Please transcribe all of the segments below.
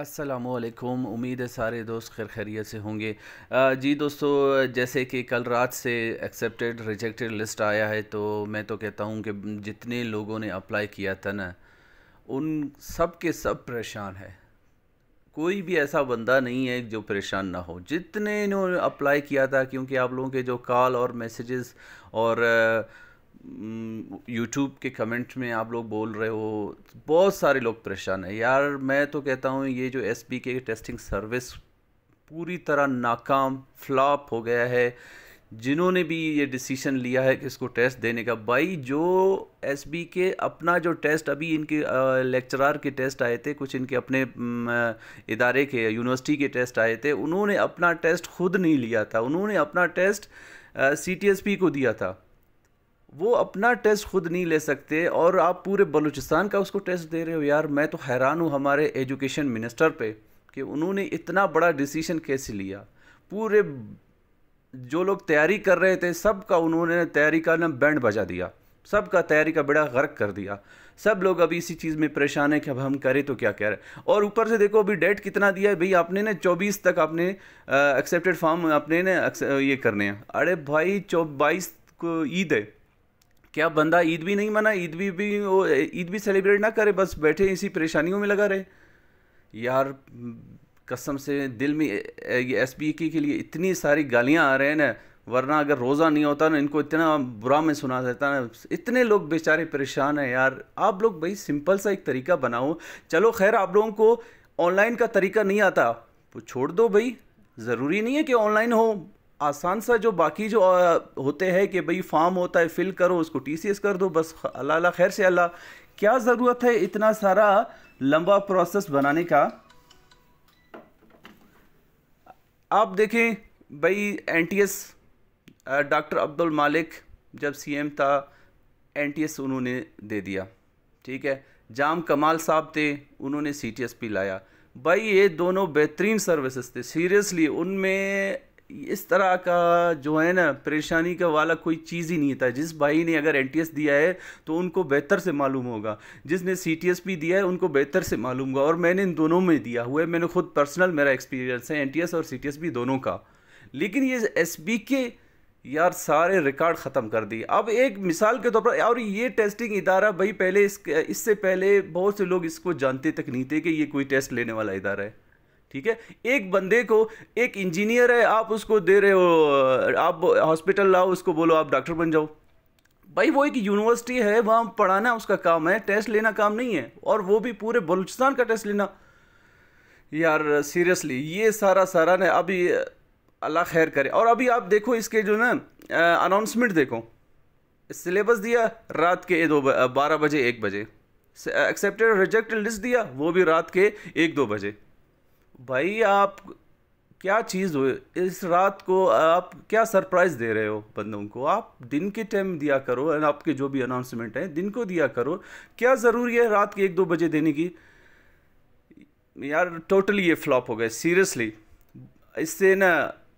असलकुम उम्मीद है सारे दोस्त खैर खैरियत से होंगे जी दोस्तों जैसे कि कल रात से एक्सेप्टेड रिजेक्टेड लिस्ट आया है तो मैं तो कहता हूँ कि जितने लोगों ने अप्लाई किया था ना उन सब के सब परेशान है कोई भी ऐसा बंदा नहीं है जो परेशान ना हो जितने इन्होंने अप्लाई किया था क्योंकि आप लोगों के जो कॉल और मैसेजेस और आ, यूट्यूब हम्म, के कमेंट्स में आप लोग बोल रहे हो बहुत सारे लोग परेशान हैं यार मैं तो कहता हूँ ये जो S B K testing service पूरी तरह नाकाम फ्लॉप हो गया है जिन्होंने भी ये डिसीशन लिया है कि इसको टेस्ट देने का भाई जो एस बी के अपना जो टेस्ट अभी इनके लेक्चरार के टेस्ट आए थे कुछ इनके अपने इदारे के यूनिवर्सिटी के टेस्ट आए थे उन्होंने अपना टेस्ट खुद नहीं लिया था उन्होंने अपना test C T S P को दिया था वो अपना टेस्ट खुद नहीं ले सकते और आप पूरे बलूचिस्तान का उसको टेस्ट दे रहे हो यार मैं तो हैरान हूँ हमारे एजुकेशन मिनिस्टर पे कि उन्होंने इतना बड़ा डिसीजन कैसे लिया पूरे जो लोग तैयारी कर रहे थे सब का उन्होंने तैयारी का ना बैंड बजा दिया सब का तैयारी का बड़ा गर्क कर दिया सब लोग अभी इसी चीज़ में परेशान है कि अब हम करें तो क्या कह रहे और ऊपर से देखो अभी डेट कितना दिया है भाई आपने ना चौबीस तक आपने एक्सेप्टेड फॉर्म आपने ना ये करने हैं अरे भाई चौबाईस बाईस को ईद है क्या बंदा ईद भी नहीं मना ईद भी भी ईद भी सेलिब्रेट ना करे बस बैठे इसी परेशानियों में लगा रहे यार कसम से दिल में ये एस बी e के लिए इतनी सारी गालियाँ आ रहे हैं ना वरना अगर रोज़ा नहीं होता ना इनको इतना बुरा में सुना देता ना इतने लोग बेचारे परेशान हैं यार आप लोग भाई सिंपल सा एक तरीका बनाओ चलो खैर आप लोगों को ऑनलाइन का तरीका नहीं आता वो छोड़ दो भाई ज़रूरी नहीं है कि ऑनलाइन हो आसान सा जो बाकी जो होते हैं कि भाई फॉर्म होता है फिल करो उसको टी कर दो बस अल्लाह खैर से अल्लाह क्या ज़रूरत है इतना सारा लंबा प्रोसेस बनाने का आप देखें भाई एनटीएस डॉक्टर अब्दुल मालिक जब सीएम था एनटीएस उन्होंने दे दिया ठीक है जाम कमाल साहब थे उन्होंने सीटीएस पी लाया भाई ये दोनों बेहतरीन सर्विसेज थे सीरियसली उनमें इस तरह का जो है ना परेशानी का वाला कोई चीज़ ही नहीं था जिस भाई ने अगर एन दिया है तो उनको बेहतर से मालूम होगा जिसने सी भी दिया है उनको बेहतर से मालूम होगा और मैंने इन दोनों में दिया हुआ है मैंने खुद पर्सनल मेरा एक्सपीरियंस है एन और सी भी दोनों का लेकिन ये एस के यार सारे रिकॉर्ड ख़त्म कर दिए अब एक मिसाल के तौर पर और ये टेस्टिंग इदारा भाई पहले इसके इससे पहले बहुत से लोग इसको जानते तक नहीं थे कि ये कोई टेस्ट लेने वाला इदारा है ठीक है एक बंदे को एक इंजीनियर है आप उसको दे रहे हो आप हॉस्पिटल लाओ उसको बोलो आप डॉक्टर बन जाओ भाई वो एक यूनिवर्सिटी है वहाँ पढ़ाना उसका काम है टेस्ट लेना काम नहीं है और वो भी पूरे बलूचिस्तान का टेस्ट लेना यार सीरियसली ये सारा सारा ना अभी अल्लाह खैर करे और अभी आप देखो इसके जो ना अनाउंसमेंट देखो सिलेबस दिया रात के दो बारह बजे एक बजे एक्सेप्टेड रिजेक्टेड लिस्ट दिया वो भी रात के एक दो बजे भाई आप क्या चीज़ हो इस रात को आप क्या सरप्राइज़ दे रहे हो बंदों को आप दिन के टाइम दिया करो एंड आपके जो भी अनाउंसमेंट है दिन को दिया करो क्या ज़रूरी है रात के एक दो बजे देने की यार टोटली ये फ्लॉप हो गए सीरियसली इससे ना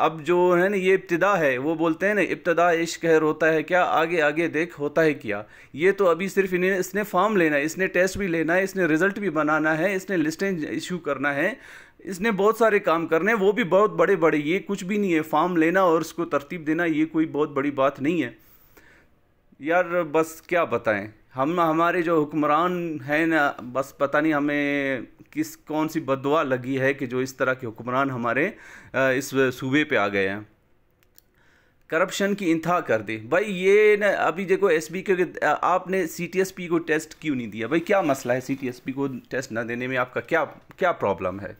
अब जो है ना ये इब्तदा है वो बोलते हैं ना इब्तदा इश्क है रोता है क्या आगे आगे देख होता है क्या ये तो अभी सिर्फ इन्हें इसने फॉर्म लेना है इसने टेस्ट भी लेना है इसने रिज़ल्ट भी बनाना है इसने लिस्टें इशू करना है इसने बहुत सारे काम करने वो भी बहुत बड़े बड़े ये कुछ भी नहीं है फॉर्म लेना और उसको तरतीब देना ये कोई बहुत बड़ी बात नहीं है यार बस क्या बताएं हम हमारे जो हुक्मरान हैं ना बस पता नहीं हमें किस कौन सी बदवा लगी है कि जो इस तरह के हुक्मरान हमारे इस सूबे पे आ गए हैं करप्शन की इंतहा कर दी भाई ये ना अभी देखो एस बी के आपने सी टी एस पी को टेस्ट क्यों नहीं दिया भाई क्या मसला है सी टी एस पी को टेस्ट ना देने में आपका क्या क्या प्रॉब्लम है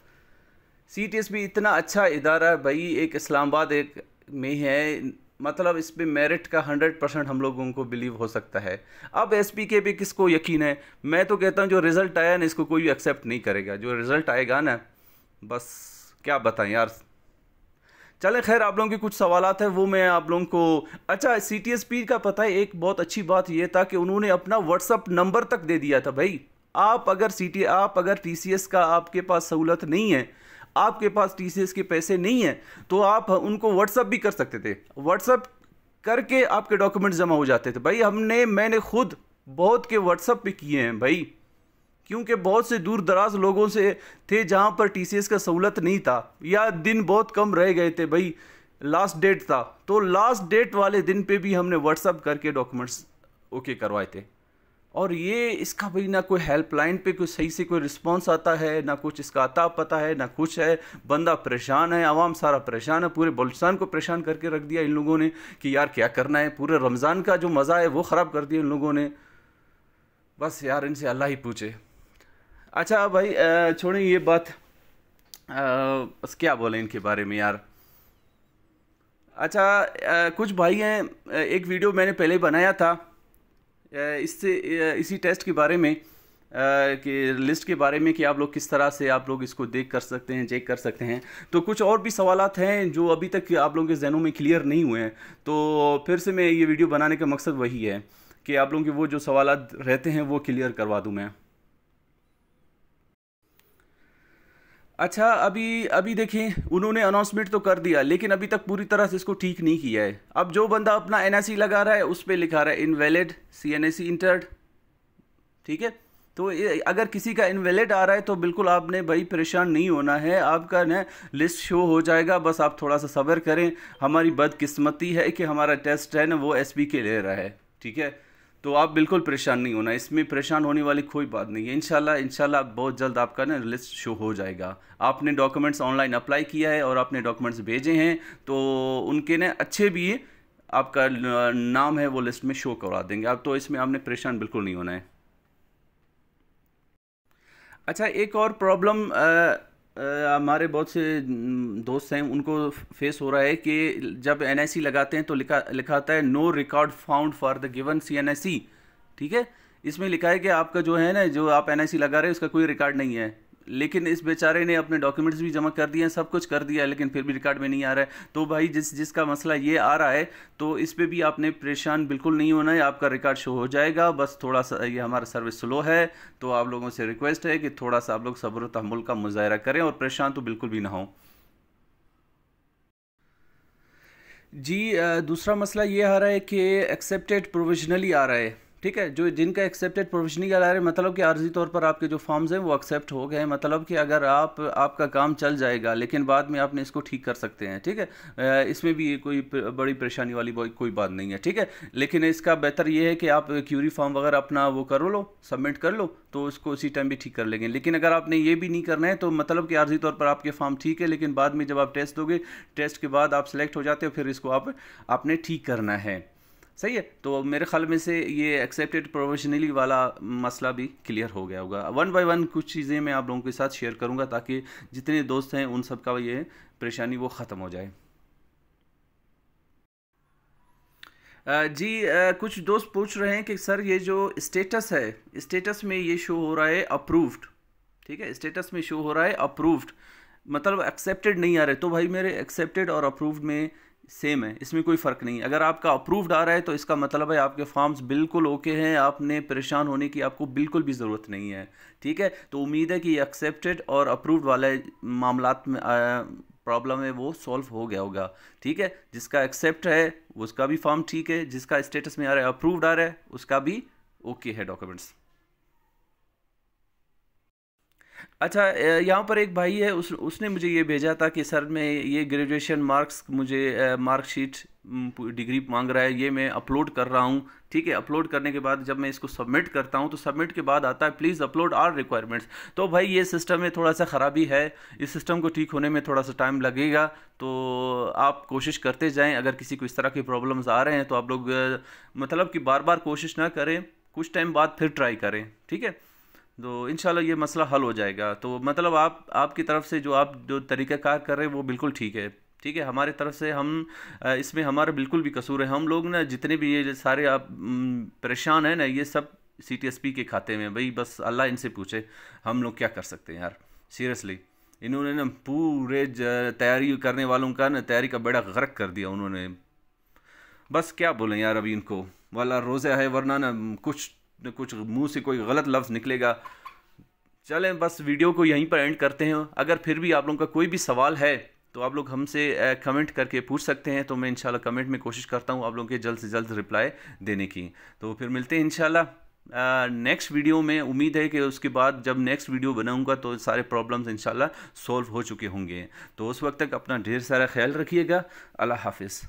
सी टी एस भी इतना अच्छा इदारा है भाई एक इस्लामाबाद एक में है मतलब इस पर मेरिट का हंड्रेड परसेंट हम लोगों को बिलीव हो सकता है अब एस पी के भी किसको यकीन है मैं तो कहता हूँ जो रिज़ल्ट आया ना इसको कोई एक्सेप्ट नहीं करेगा जो रिज़ल्ट आएगा ना बस क्या बताएं यार चले खैर आप लोगों के कुछ सवाल है वो मैं आप लोगों को अच्छा सी टी एस पी का पता है एक बहुत अच्छी बात यह था कि उन्होंने अपना व्हाट्सअप नंबर तक दे दिया था भाई आप अगर सी टी आप अगर टी सी एस का आपके पास सहूलत नहीं है आपके पास टी के पैसे नहीं है तो आप उनको व्हाट्सअप भी कर सकते थे व्हाट्सअप करके आपके डॉक्यूमेंट जमा हो जाते थे भाई हमने मैंने खुद बहुत के व्हाट्सअप पे किए हैं भाई क्योंकि बहुत से दूर दराज लोगों से थे जहाँ पर टी का सहूलत नहीं था या दिन बहुत कम रह गए थे भाई लास्ट डेट था तो लास्ट डेट वाले दिन पे भी हमने व्हाट्सअप करके डॉक्यूमेंट्स ओके करवाए थे और ये इसका भी ना कोई हेल्पलाइन पे कोई सही से कोई रिस्पांस आता है ना कुछ इसका आता पता है ना कुछ है बंदा परेशान है आवाम सारा परेशान है पूरे बलुचस्तान को परेशान करके रख दिया इन लोगों ने कि यार क्या करना है पूरे रमज़ान का जो मज़ा है वो ख़राब कर दिया इन लोगों ने बस यार इनसे अल्लाह ही पूछे अच्छा भाई छोड़ें ये बात आ, बस क्या बोले इनके बारे में यार अच्छा आ, कुछ भाई हैं एक वीडियो मैंने पहले बनाया था इससे इसी टेस्ट के बारे में कि लिस्ट के बारे में कि आप लोग किस तरह से आप लोग इसको देख कर सकते हैं चेक कर सकते हैं तो कुछ और भी सवाल हैं जो अभी तक आप लोगों के जहनों में क्लियर नहीं हुए हैं तो फिर से मैं ये वीडियो बनाने का मकसद वही है कि आप लोगों के वो जो सवाल रहते हैं वो क्लियर करवा दूँ मैं अच्छा अभी अभी देखें उन्होंने अनाउंसमेंट तो कर दिया लेकिन अभी तक पूरी तरह से इसको ठीक नहीं किया है अब जो बंदा अपना एन e लगा रहा है उस पर लिखा रहा है इनवैलिड सी एन इंटर्ड ठीक है तो अगर किसी का इनवैलिड आ रहा है तो बिल्कुल आपने भाई परेशान नहीं होना है आपका ना लिस्ट शो हो जाएगा बस आप थोड़ा सा सब्र करें हमारी बदकिस्मती है कि हमारा टेस्ट है ना वो एस के ले रहा है ठीक है तो आप बिल्कुल परेशान नहीं होना इसमें परेशान होने वाली कोई बात नहीं है इनशाला इनशाला बहुत जल्द आपका ना लिस्ट शो हो जाएगा आपने डॉक्यूमेंट्स ऑनलाइन अप्लाई किया है और आपने डॉक्यूमेंट्स भेजे हैं तो उनके ना अच्छे भी आपका नाम है वो लिस्ट में शो करवा देंगे आप तो इसमें आपने परेशान बिल्कुल नहीं होना है अच्छा एक और प्रॉब्लम हमारे बहुत से दोस्त हैं उनको फेस हो रहा है कि जब एन लगाते हैं तो लिखा लिखाता है no record found for the given C ठीक है इसमें लिखा है कि आपका जो है ना जो आप एन लगा रहे हैं उसका कोई रिकॉर्ड नहीं है लेकिन इस बेचारे ने अपने डॉक्यूमेंट्स भी जमा कर दिए हैं सब कुछ कर दिया है लेकिन फिर भी रिकॉर्ड में नहीं आ रहा है तो भाई जिस जिसका मसला ये आ रहा है तो इस पर भी आपने परेशान बिल्कुल नहीं होना है आपका रिकॉर्ड शो हो जाएगा बस थोड़ा सा ये हमारा सर्विस स्लो है तो आप लोगों से रिक्वेस्ट है कि थोड़ा सा आप लोग सब्र तहमुल का मुजाहरा करें और परेशान तो बिल्कुल भी ना हो जी दूसरा मसला ये आ रहा है कि एक्सेप्टेड प्रोविजनली आ रहा है ठीक है जो जिनका एक्सेप्टेड प्रोविजनिंग अलायर मतलब कि आर्जी तौर पर आपके जो फॉर्म्स हैं वो एक्सेप्ट हो गए हैं मतलब कि अगर आप आपका काम चल जाएगा लेकिन बाद में आपने इसको ठीक कर सकते हैं ठीक है इसमें भी कोई बड़ी परेशानी वाली कोई बात नहीं है ठीक है लेकिन इसका बेहतर ये है कि आप क्यूरी फॉर्म वगैरह अपना वो कर लो सबमिट कर लो तो उसको उसी टाइम भी ठीक कर लेंगे लेकिन अगर आपने ये भी नहीं करना है तो मतलब कि आर्जी तौर पर आपके फॉर्म ठीक है लेकिन बाद में जब आप टेस्ट दोगे टेस्ट के बाद आप सेलेक्ट हो जाते हो फिर इसको आप आपने ठीक करना है सही है तो मेरे ख्याल में से ये एक्सेप्टेड प्रोफेशनली वाला मसला भी क्लियर हो गया होगा वन बाय वन कुछ चीज़ें मैं आप लोगों के साथ शेयर करूंगा ताकि जितने दोस्त हैं उन सब का ये परेशानी वो ख़त्म हो जाए जी कुछ दोस्त पूछ रहे हैं कि सर ये जो स्टेटस है स्टेटस में ये शो हो रहा है अप्रूव्ड ठीक है स्टेटस में शो हो रहा है अप्रूव्ड मतलब एक्सेप्टेड नहीं आ रहे तो भाई मेरे एक्सेप्टेड और अप्रूव्ड में सेम है इसमें कोई फ़र्क नहीं अगर आपका अप्रूव्ड आ रहा है तो इसका मतलब है आपके फॉर्म्स बिल्कुल ओके हैं आपने परेशान होने की आपको बिल्कुल भी ज़रूरत नहीं है ठीक है तो उम्मीद है कि एक्सेप्टेड और अप्रूव्ड वाले मामला में प्रॉब्लम है वो सॉल्व हो गया होगा ठीक है जिसका एक्सेप्ट है उसका भी फॉर्म ठीक है जिसका स्टेटस में आ रहा है अप्रूव्ड आ रहा है उसका भी ओके है डॉक्यूमेंट्स अच्छा यहाँ पर एक भाई है उस उसने मुझे ये भेजा था कि सर मैं ये ग्रेजुएशन मार्क्स मुझे मार्कशीट डिग्री मांग रहा है ये मैं अपलोड कर रहा हूँ ठीक है अपलोड करने के बाद जब मैं इसको सबमिट करता हूँ तो सबमिट के बाद आता है प्लीज़ अपलोड आर रिक्वायरमेंट्स तो भाई ये सिस्टम में थोड़ा सा ख़राबी है इस सिस्टम को ठीक होने में थोड़ा सा टाइम लगेगा तो आप कोशिश करते जाएँ अगर किसी को इस तरह की प्रॉब्लम्स आ रहे हैं तो आप लोग मतलब कि बार बार कोशिश ना करें कुछ टाइम बाद फिर ट्राई करें ठीक है तो इन ये मसला हल हो जाएगा तो मतलब आप आपकी तरफ से जो आप जो तरीक़ाकार कर रहे हैं वो बिल्कुल ठीक है ठीक है हमारे तरफ से हम इसमें हमारा बिल्कुल भी कसूर है हम लोग ना जितने भी ये सारे आप परेशान हैं ना ये सब सी टी एस पी के खाते में भाई बस अल्लाह इनसे पूछे हम लोग क्या कर सकते हैं यार सीरियसली इन्होंने ना पूरे तैयारी करने वालों का ना तैयारी का बेड़ा गर्क कर दिया उन्होंने बस क्या बोलें यार अभी इनको वाला रोज़ा है वरना ना कुछ कुछ मुंह से कोई गलत लफ्ज़ निकलेगा चलें बस वीडियो को यहीं पर एंड करते हैं अगर फिर भी आप लोगों का कोई भी सवाल है तो आप लोग हमसे कमेंट करके पूछ सकते हैं तो मैं इंशाल्लाह कमेंट में कोशिश करता हूँ आप लोगों के जल्द से जल्द रिप्लाई देने की तो फिर मिलते हैं इंशाल्लाह नेक्स्ट वीडियो में उम्मीद है कि उसके बाद जब नेक्स्ट वीडियो बनाऊंगा तो सारे प्रॉब्लम्स इंशाल्लाह सॉल्व हो चुके होंगे तो उस वक्त तक अपना ढेर सारा ख्याल रखिएगा अल्लाह हाफिज़